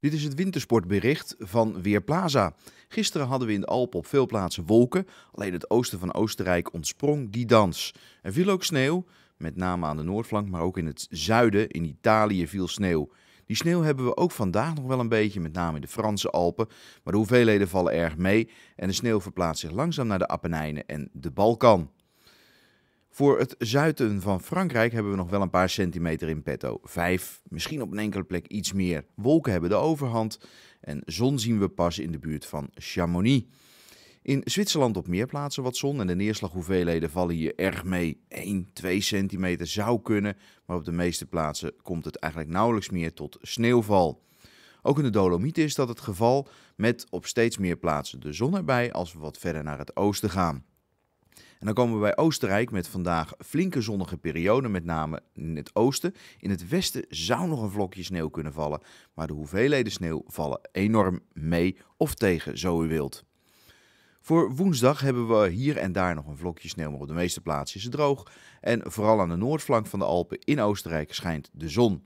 Dit is het wintersportbericht van Weerplaza. Gisteren hadden we in de Alpen op veel plaatsen wolken, alleen het oosten van Oostenrijk ontsprong die dans. Er viel ook sneeuw, met name aan de noordflank, maar ook in het zuiden, in Italië, viel sneeuw. Die sneeuw hebben we ook vandaag nog wel een beetje, met name in de Franse Alpen. Maar de hoeveelheden vallen erg mee en de sneeuw verplaatst zich langzaam naar de Appenijnen en de Balkan. Voor het zuiden van Frankrijk hebben we nog wel een paar centimeter in petto. Vijf, misschien op een enkele plek iets meer. Wolken hebben de overhand en zon zien we pas in de buurt van Chamonix. In Zwitserland op meer plaatsen wat zon en de neerslaghoeveelheden vallen hier erg mee. 1, 2 centimeter zou kunnen, maar op de meeste plaatsen komt het eigenlijk nauwelijks meer tot sneeuwval. Ook in de Dolomieten is dat het geval, met op steeds meer plaatsen de zon erbij als we wat verder naar het oosten gaan. En dan komen we bij Oostenrijk met vandaag flinke zonnige perioden, met name in het oosten. In het westen zou nog een vlokje sneeuw kunnen vallen, maar de hoeveelheden sneeuw vallen enorm mee of tegen, zo u wilt. Voor woensdag hebben we hier en daar nog een vlokje sneeuw, maar op de meeste plaatsen is het droog. En vooral aan de noordflank van de Alpen in Oostenrijk schijnt de zon.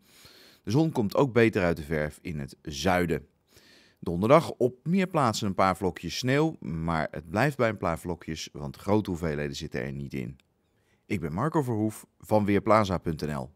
De zon komt ook beter uit de verf in het zuiden. Donderdag op meer plaatsen een paar vlokjes sneeuw, maar het blijft bij een paar vlokjes, want grote hoeveelheden zitten er niet in. Ik ben Marco Verhoef van Weerplaza.nl.